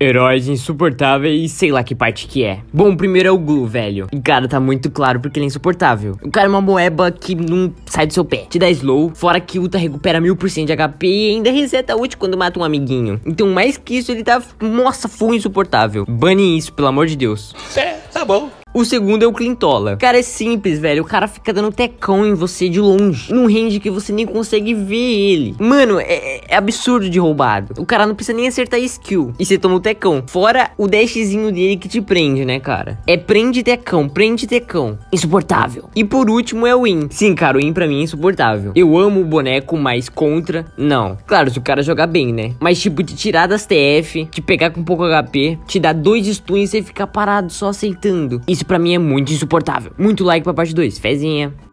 Heróis insuportáveis e sei lá que parte que é. Bom, o primeiro é o Glu, velho. E cara, tá muito claro porque ele é insuportável. O cara é uma moeba que não sai do seu pé. Te dá slow, fora que Uta recupera mil por cento de HP e ainda reseta ult quando mata um amiguinho. Então, mais que isso, ele tá, nossa, full insuportável. Bane isso, pelo amor de Deus. É, tá bom. O segundo é o Clintola. Cara, é simples, velho. O cara fica dando tecão em você de longe. Num range que você nem consegue ver ele. Mano, é, é absurdo de roubado. O cara não precisa nem acertar skill. E você toma o tecão. Fora o dashzinho dele que te prende, né, cara? É prende tecão, prende tecão. Insuportável. E por último é o Win. Sim, cara, o Win pra mim é insuportável. Eu amo o boneco, mas contra, não. Claro, se o cara jogar bem, né? Mas tipo, te tirar das TF, te pegar com pouco HP, te dar dois stuns e você ficar parado só aceitando. Isso para mim é muito insuportável. Muito like pra parte 2. Fezinha.